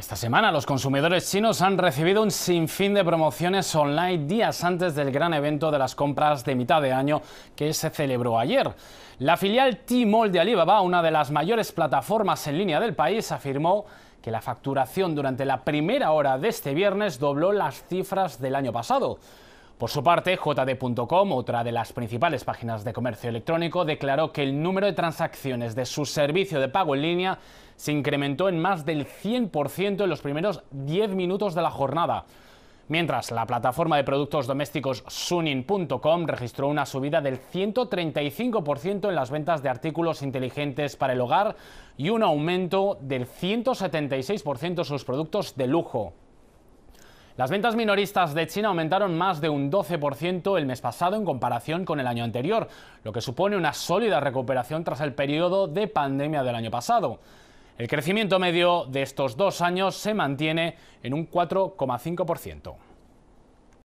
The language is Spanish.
Esta semana los consumidores chinos han recibido un sinfín de promociones online días antes del gran evento de las compras de mitad de año que se celebró ayer. La filial Mall de Alibaba, una de las mayores plataformas en línea del país, afirmó que la facturación durante la primera hora de este viernes dobló las cifras del año pasado. Por su parte, JD.com, otra de las principales páginas de comercio electrónico, declaró que el número de transacciones de su servicio de pago en línea se incrementó en más del 100% en los primeros 10 minutos de la jornada. Mientras, la plataforma de productos domésticos Sunin.com registró una subida del 135% en las ventas de artículos inteligentes para el hogar y un aumento del 176% en sus productos de lujo. Las ventas minoristas de China aumentaron más de un 12% el mes pasado en comparación con el año anterior, lo que supone una sólida recuperación tras el periodo de pandemia del año pasado. El crecimiento medio de estos dos años se mantiene en un 4,5%.